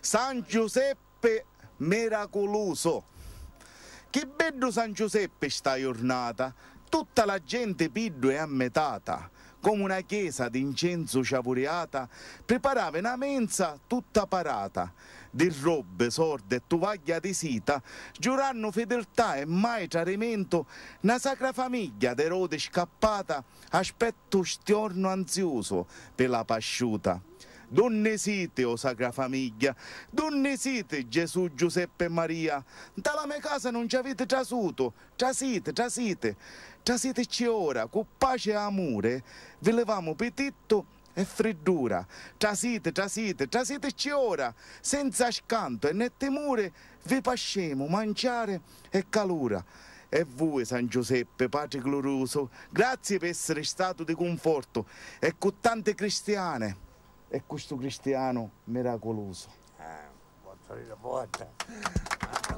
San Giuseppe Miracoloso. Che bello San Giuseppe sta giornata, tutta la gente piddo e ammetata, come una chiesa d'incenso ciavuriata, preparava una mensa tutta parata, di robe, sorde e tuvaglia di sita, giurando fedeltà e mai tradimento, una sacra famiglia d'erode scappata, aspetto stiorno ansioso per la pasciuta. Donne siete, o oh sacra famiglia? Donne siete, Gesù, Giuseppe e Maria? Dalla mia casa non ci avete trasuto, trasite, trasite. Trasiteci ora, con pace e amore, vi levamo petitto e freddura. Trasite, trasite, trasiteci ora, senza scanto e né temore, vi pascemo mangiare e calura. E voi, San Giuseppe, Padre glorioso, grazie per essere stato di conforto e con tante cristiane è questo cristiano miracoloso. Eh, porta di porta.